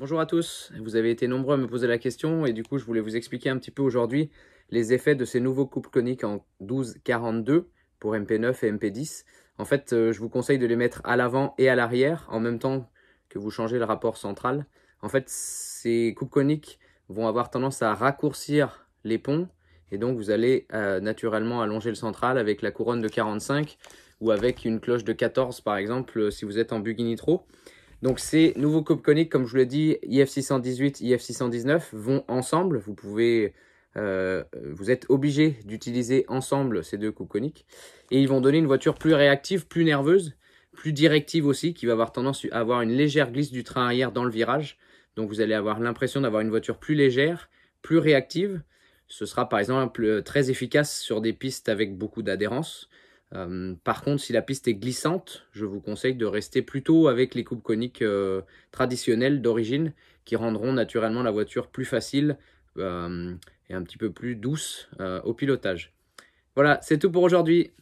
Bonjour à tous, vous avez été nombreux à me poser la question et du coup je voulais vous expliquer un petit peu aujourd'hui les effets de ces nouveaux couples coniques en 12-42 pour MP9 et MP10. En fait, euh, je vous conseille de les mettre à l'avant et à l'arrière en même temps que vous changez le rapport central. En fait, ces coupes coniques vont avoir tendance à raccourcir les ponts et donc vous allez euh, naturellement allonger le central avec la couronne de 45 ou avec une cloche de 14 par exemple euh, si vous êtes en buggy nitro. Donc ces nouveaux coupes coniques, comme je vous l'ai dit, IF618, IF619 vont ensemble. Vous pouvez, euh, vous êtes obligé d'utiliser ensemble ces deux coupes coniques. Et ils vont donner une voiture plus réactive, plus nerveuse, plus directive aussi, qui va avoir tendance à avoir une légère glisse du train arrière dans le virage. Donc vous allez avoir l'impression d'avoir une voiture plus légère, plus réactive. Ce sera par exemple euh, très efficace sur des pistes avec beaucoup d'adhérence. Euh, par contre, si la piste est glissante, je vous conseille de rester plutôt avec les coupes coniques euh, traditionnelles d'origine qui rendront naturellement la voiture plus facile euh, et un petit peu plus douce au pilotage. Voilà, c'est tout pour aujourd'hui.